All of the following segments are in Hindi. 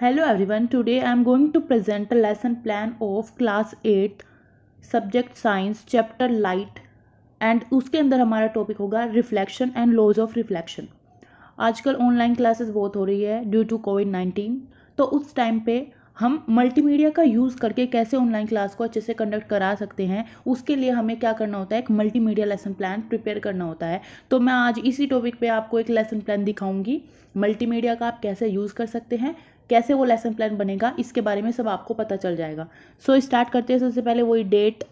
hello everyone today I am going to present the lesson plan of class eight subject science chapter light and उसके अंदर हमारा टॉपिक होगा reflection and laws of reflection आजकल ऑनलाइन क्लासेस बहुत हो रही है ड्यू टू कोविड नाइन्टीन तो उस टाइम पे हम मल्टीमीडिया का यूज़ करके कैसे ऑनलाइन क्लास को अच्छे से कंडक्ट करा सकते हैं उसके लिए हमें क्या करना होता है एक मल्टीमीडिया लेसन प्लान प्रिपेयर करना होता है तो मैं आज इसी टॉपिक पे आपको एक लेसन प्लान दिखाऊंगी मल्टीमीडिया का आप कैसे यूज़ कर सकते हैं कैसे वो लेसन प्लान बनेगा इसके बारे में सब आपको पता चल जाएगा सो so, स्टार्ट करते हैं सबसे पहले वही डेट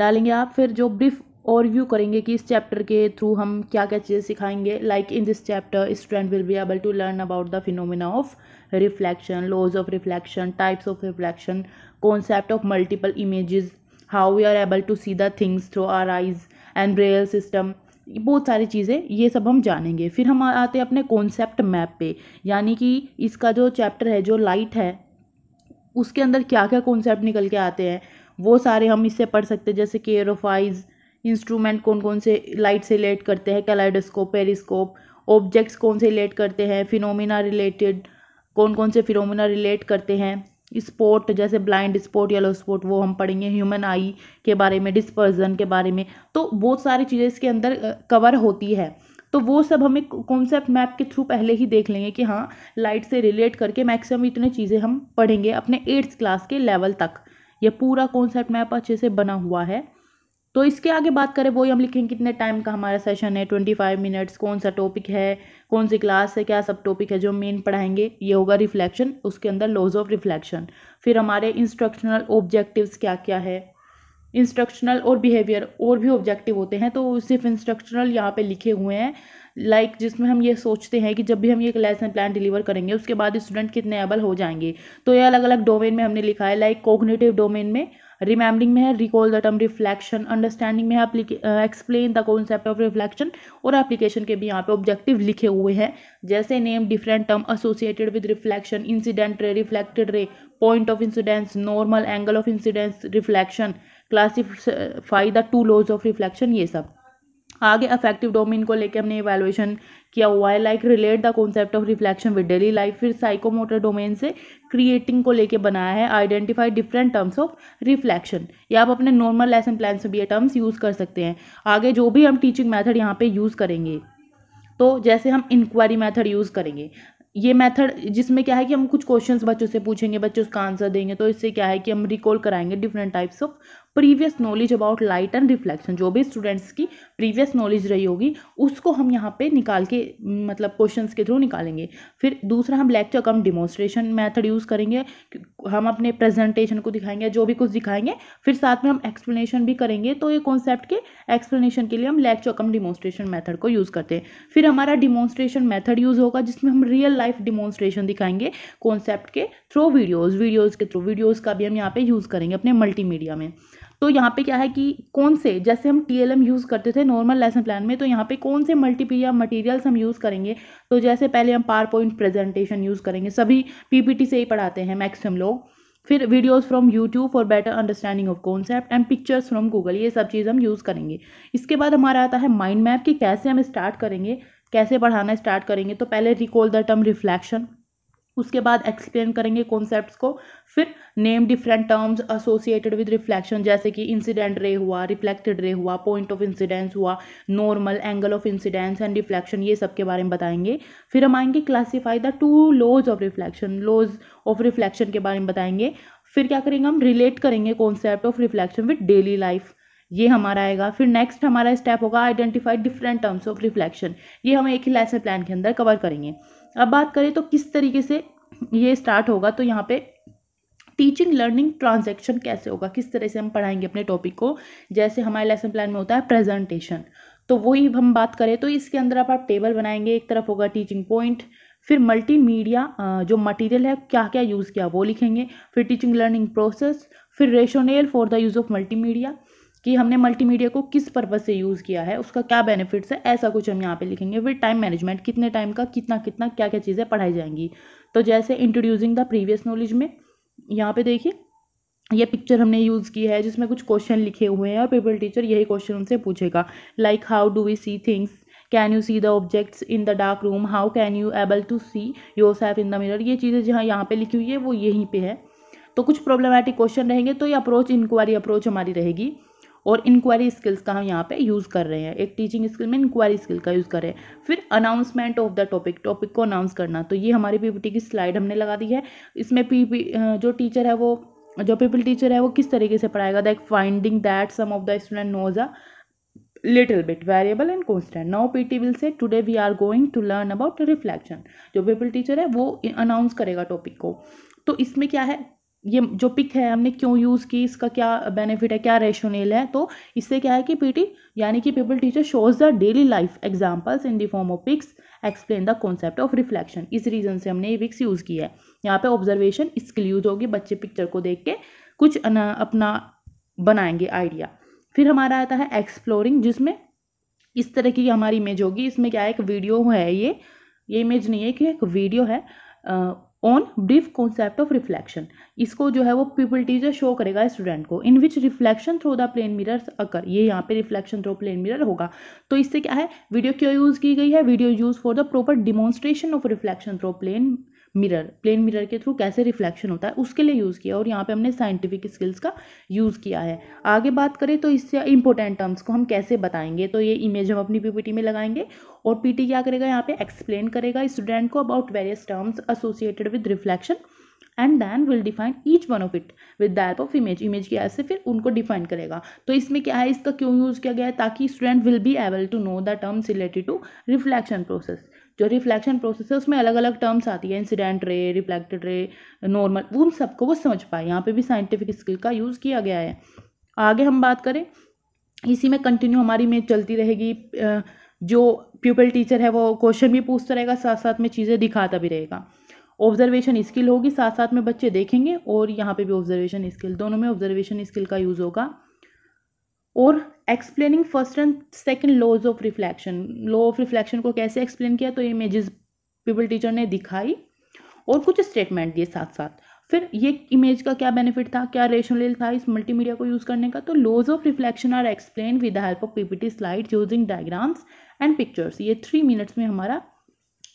डालेंगे आप फिर जो ब्रीफ ओवरव्यू करेंगे कि इस चैप्टर के थ्रू हम क्या क्या चीज़ें सिखाएंगे like in this chapter student will be able to learn about the phenomena of reflection laws of reflection types of reflection concept of multiple images how we are able to see the things through our eyes and Braille system बहुत सारी चीज़ें ये सब हम जानेंगे फिर हम आते हैं अपने कॉन्सेप्ट मैप पे यानी कि इसका जो चैप्टर है जो लाइट है उसके अंदर क्या क्या कॉन्सेप्ट निकल के आते हैं वो सारे हम इससे पढ़ सकते हैं जैसे केयर ऑफ आइज़ इंस्ट्रूमेंट कौन कौन से लाइट से रिलेट करते हैं कैलाइडोस्कोप पेरिस्कोप ऑब्जेक्ट्स कौन से रिलेट करते हैं फिनोमिना रिलेटेड कौन कौन से फिनोमिना रिलेट करते हैं स्पोट जैसे ब्लाइंड स्पॉट येलो स्पॉट वो हम पढ़ेंगे ह्यूमन आई के बारे में डिस्पर्जन के बारे में तो बहुत सारी चीज़ें इसके अंदर कवर होती है तो वो सब हम एक कॉन्सेप्ट मैप के थ्रू पहले ही देख लेंगे कि हाँ लाइट से रिलेट करके मैक्सिमम इतने चीज़ें हम पढ़ेंगे अपने एट्थ क्लास के लेवल तक ये पूरा कॉन्सेप्ट मैप अच्छे से बना हुआ है तो इसके आगे बात करें वही हम लिखेंगे कितने टाइम का हमारा सेशन है ट्वेंटी फाइव मिनट्स कौन सा टॉपिक है कौन सी क्लास है क्या सब टॉपिक है जो मेन पढ़ाएंगे ये होगा रिफ्लेक्शन उसके अंदर लॉज ऑफ रिफ्लेक्शन फिर हमारे इंस्ट्रक्शनल ऑब्जेक्टिव्स क्या क्या है इंस्ट्रक्शनल और बिहेवियर और भी ऑब्जेक्टिव होते हैं तो सिर्फ इंस्ट्रक्शनल यहाँ पे लिखे हुए हैं लाइक like जिसमें हम ये सोचते हैं कि जब भी हम ये लेसन प्लान डिलीवर करेंगे उसके बाद स्टूडेंट कितने एबल हो जाएंगे तो ये अलग अलग डोमेन में हमने लिखा है लाइक कोग्नेटिव डोमेन में रिमेम्बरिंग में है recall the term reflection understanding में है explain the concept of reflection और एप्लीकेशन के भी यहाँ पे ऑब्जेक्टिव लिखे हुए हैं जैसे name different term associated with reflection incident ray reflected ray point of incidence normal angle of incidence reflection classify the two laws of reflection ये सब आगे अफेक्टिव डोमेन को लेके हमने इवेलुएशन किया हुआ है like relate the concept of reflection with daily life फिर साइकोमोटर डोमेन से क्रिएटिंग को लेके बनाया है identify different terms of reflection या आप अपने नॉर्मल लेसन प्लान से भी ये टर्म्स यूज़ कर सकते हैं आगे जो भी हम टीचिंग मैथड यहाँ पे यूज़ करेंगे तो जैसे हम इंक्वायरी मैथड यूज़ करेंगे ये मेथड जिसमें क्या है कि हम कुछ क्वेश्चंस बच्चों से पूछेंगे बच्चे उसका आंसर देंगे तो इससे क्या है कि हम रिकॉल कराएंगे different types of previous knowledge about light and reflection जो भी स्टूडेंट्स की प्रीवियस नॉलेज रही होगी उसको हम यहाँ पे निकाल के मतलब क्वेश्चंस के थ्रू निकालेंगे फिर दूसरा हम lecture cum demonstration method use करेंगे हम अपने प्रेजेंटेशन को दिखाएंगे जो भी कुछ दिखाएंगे फिर साथ में हम एक्सप्लेनेशन भी करेंगे तो ये कॉन्सेप्ट के एक्सप्लेनेशन के लिए हम लेक्चर कम डिमोस्ट्रेशन मैथड को यूज़ करते हैं फिर हमारा डिमोस्ट्रेशन मैथड यूज़ होगा जिसमें हम रियल लाइफ डिमोस्ट्रेशन दिखाएंगे कॉन्सेप्ट के थ्रू वीडियोज़ वीडियोज़ के थ्रू वीडियोज़ का भी हम यहाँ पे यूज़ करेंगे अपने मल्टी में तो यहाँ पे क्या है कि कौन से जैसे हम टी यूज़ करते थे नॉर्मल लेसन प्लान में तो यहाँ पे कौन से मल्टीपीडिया मटेरियल्स हम यूज़ करेंगे तो जैसे पहले हम पावर पॉइंट प्रेजेंटेशन यूज़ करेंगे सभी पीपीटी से ही पढ़ाते हैं मैक्सिमम लोग फिर videos from YouTube for better understanding of concept and pictures from Google ये सब चीज़ हम यूज़ करेंगे इसके बाद हमारा आता है माइंड मैप कि कैसे हम स्टार्ट करेंगे कैसे पढ़ाना स्टार्ट करेंगे तो पहले रिकॉल द टर्म रिफ्लैक्शन उसके बाद एक्सप्लेन करेंगे कॉन्सेप्ट को फिर name different terms associated with reflection जैसे कि इंसिडेंट रे हुआ रिफ्लेक्टेड रे हुआ पॉइंट ऑफ इंसिडेंस हुआ normal angle of incidence and reflection ये सब के बारे में बताएंगे फिर हम आएंगे classify the two laws of reflection laws of reflection के बारे में बताएंगे फिर क्या करेंगे हम रिलेट करेंगे concept of reflection with daily life ये हमारा आएगा फिर नेक्स्ट हमारा स्टेप होगा identify different terms of reflection ये हम एक ही लेसन प्लान के अंदर कवर करेंगे अब बात करें तो किस तरीके से ये स्टार्ट होगा तो यहाँ पे टीचिंग लर्निंग ट्रांजेक्शन कैसे होगा किस तरह से हम पढ़ाएंगे अपने टॉपिक को जैसे हमारे लेसन प्लान में होता है प्रेजेंटेशन तो वही हम बात करें तो इसके अंदर आप, आप टेबल बनाएंगे एक तरफ होगा टीचिंग पॉइंट फिर मल्टीमीडिया जो मटेरियल है क्या क्या यूज़ किया वो लिखेंगे फिर टीचिंग लर्निंग प्रोसेस फिर rationale for the use of multimedia कि हमने मल्टीमीडिया को किस पर्पज़ से यूज़ किया है उसका क्या बेनिफिट्स है ऐसा कुछ हम यहाँ पे लिखेंगे विद टाइम मैनेजमेंट कितने टाइम का कितना कितना क्या क्या चीज़ें पढ़ाई जाएंगी तो जैसे इंट्रोड्यूसिंग द प्रीवियस नॉलेज में यहाँ पे देखिए ये पिक्चर हमने यूज़ की है जिसमें कुछ क्वेश्चन लिखे हुए हैं और पेपर टीचर यही क्वेश्चन उनसे पूछेगा like how do we see things can you see the objects in the dark room how can you able to see yourself in the mirror ये चीज़ें जहाँ यहाँ पे लिखी हुई है वो यहीं पे है तो कुछ प्रॉब्लमेटिक क्वेश्चन रहेंगे तो ये अप्रोच इंक्वायरी अप्रोच हमारी रहेगी और इंक्वायरी स्किल्स का हम यहाँ पे यूज़ कर रहे हैं एक टीचिंग स्किल में इंक्वायरी स्किल का यूज़ कर रहे हैं फिर announcement of the topic topic को अनाउंस करना तो ये हमारी पीपीटी की स्लाइड हमने लगा दी है इसमें पी जो टीचर है वो जो पीपल टीचर है वो किस तरीके से पढ़ाएगा that finding that some of the student knows a bit variable and constant now P T will say today we are going to learn about reflection जो पीपल टीचर है वो अनाउंस करेगा टॉपिक को तो इसमें क्या है ये जो पिक है हमने क्यों यूज़ की इसका क्या बेनिफिट है क्या रेशोनेल है तो इससे क्या है कि पीटी यानी कि pupil teacher shows the daily life examples in the form of pics explain the concept of reflection इस रीज़न से हमने ये पिक्स यूज़ किया है यहाँ पे ऑब्जर्वेशन स्किल यूज़ होगी बच्चे पिक्चर को देख के कुछ अपना बनाएंगे आइडिया फिर हमारा आता है एक्सप्लोरिंग जिसमें इस तरह की हमारी इमेज होगी इसमें क्या है एक वीडियो है ये ये इमेज नहीं है कि एक वीडियो है on brief concept of reflection इसको जो है वो पीपल टीचर शो करेगा स्टूडेंट को in which reflection through the plane mirror occur ये यहाँ पे रिफ्लेक्शन थ्रो प्लेन मिरर होगा तो इससे क्या है वीडियो क्यों यूज़ की गई है video use for the proper demonstration of reflection through plane mirror plane mirror के थ्रू कैसे रिफ्लेक्शन होता है उसके लिए यूज़ किया और यहाँ पे हमने साइंटिफिक स्किल्स का यूज़ किया है आगे बात करें तो इससे इंपॉर्टेंट टर्म्स को हम कैसे बताएंगे तो ये इमेज हम अपनी पीपीटी में लगाएंगे और पीटी क्या करेगा यहाँ पे एक्सप्लेन करेगा स्टूडेंट को about various terms associated with reflection and then will define each one of it with the help of image image की ऐसे फिर उनको डिफाइन करेगा तो इसमें क्या है इसका क्यों यूज़ किया गया है ताकि student will be able to know the terms related to reflection process जो रिफ्लेक्शन प्रोसेस है उसमें अलग अलग टर्म्स आती है इंसिडेंट रे रिफ्लेक्टेड रे नॉर्मल वो उन सबको वो समझ पाए यहाँ पे भी साइंटिफिक स्किल का यूज़ किया गया है आगे हम बात करें इसी में कंटिन्यू हमारी में चलती रहेगी जो प्यूपल टीचर है वो क्वेश्चन भी पूछता रहेगा साथ साथ में चीज़ें दिखाता भी रहेगा ऑब्जर्वेशन स्किल होगी साथ साथ में बच्चे देखेंगे और यहाँ पे भी ऑब्जर्वेशन स्किल दोनों में ऑब्जर्वेशन स्किल का यूज़ होगा और explaining first and second laws of reflection law of reflection को कैसे एक्सप्लेन किया तो इमेजेस पीपल टीचर ने दिखाई और कुछ स्टेटमेंट दिए साथ साथ फिर ये इमेज का क्या बेनिफिट था क्या रेशनल था इस मल्टीमीडिया को यूज़ करने का तो laws of reflection are explain with the help of PPT slide using diagrams and pictures ये थ्री मिनट्स में हमारा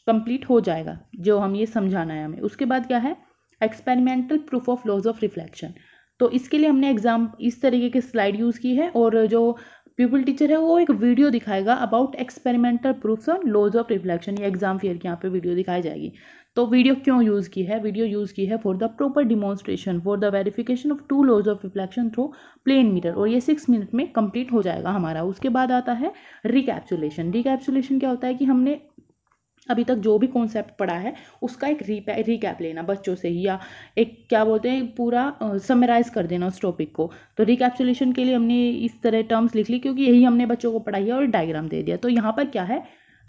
कंप्लीट हो जाएगा जो हम ये समझाना है हमें उसके बाद क्या है experimental proof of laws of reflection तो इसके लिए हमने एग्ज़ाम इस तरीके की स्लाइड यूज़ की है और जो पीपल टीचर है वो एक वीडियो दिखाएगा about experimental proofs on laws of reflection या एग्जाम फेयर की यहाँ पे वीडियो दिखाई जाएगी तो वीडियो क्यों यूज़ की है वीडियो यूज़ की है for the proper demonstration for the verification of two laws of reflection through plane mirror और ये सिक्स मिनट में कंप्लीट हो जाएगा हमारा उसके बाद आता है रिकैप्चुलेशन रिकैप्चुलेशन क्या होता है कि हमने अभी तक जो भी कॉन्सेप्ट पढ़ा है उसका एक रीपै रिकैप लेना बच्चों से ही या एक क्या बोलते हैं पूरा समराइज कर देना उस टॉपिक को तो रिकैप्सुलेशन के लिए हमने इस तरह टर्म्स लिख ली क्योंकि यही हमने बच्चों को पढ़ाई है और डायग्राम दे दिया तो यहाँ पर क्या है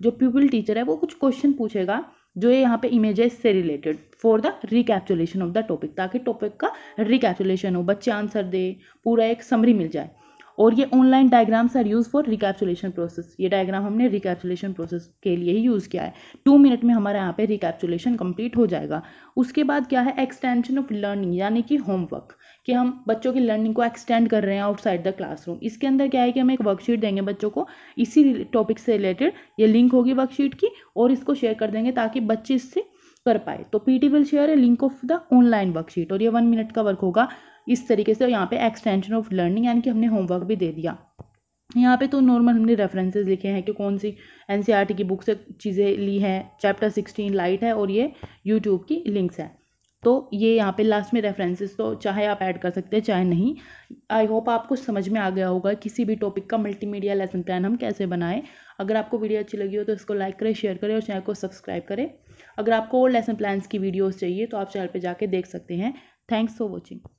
जो प्यूपल टीचर है वो कुछ क्वेश्चन पूछेगा जो ये यहाँ पे इमेजेस से related for the recapitulation of the topic ताकि टॉपिक का रिकैप्चुलेशन हो बच्चे आंसर दे पूरा एक समरी मिल जाए और ये online diagrams are use for recapitulation process ये डायग्राम हमने रिकैप्चुलेशन प्रोसेस के लिए ही यूज़ किया है टू मिनट में हमारे यहाँ पे रिकैप्चुलेशन कंप्लीट हो जाएगा उसके बाद क्या है एक्सटेंशन ऑफ लर्निंग यानी कि होमवर्क कि हम बच्चों की लर्निंग को एक्सटेंड कर रहे हैं आउटसाइड द क्लासरूम इसके अंदर क्या है कि हम एक वर्कशीट देंगे बच्चों को इसी टॉपिक से रिलेटेड ये लिंक होगी वर्कशीट की और इसको शेयर कर देंगे ताकि बच्चे इससे कर पाए तो PT will share a link of the online worksheet और ये वन मिनट का वर्क होगा इस तरीके से यहाँ पे एक्सटेंशन ऑफ लर्निंग यानी कि हमने होमवर्क भी दे दिया यहाँ पे तो नॉर्मल हमने रेफरेंसेस लिखे हैं कि कौन सी एनसीईआरटी e की बुक से चीज़ें ली हैं चैप्टर सिक्सटीन लाइट है और ये यूट्यूब की लिंक्स हैं तो ये यहाँ पे लास्ट में रेफरेंसेस तो चाहे आप ऐड कर सकते हैं चाहे नहीं आई होप आपको समझ में आ गया होगा किसी भी टॉपिक का मल्टीमीडिया लेसन प्लान हम कैसे बनाएं अगर आपको वीडियो अच्छी लगी हो तो इसको लाइक करें शेयर करें और चैनल को सब्सक्राइब करें अगर आपको और लेसन प्लान्स की वीडियोज़ चाहिए तो आप चैनल पर जाके देख सकते हैं थैंक्स फॉर वॉचिंग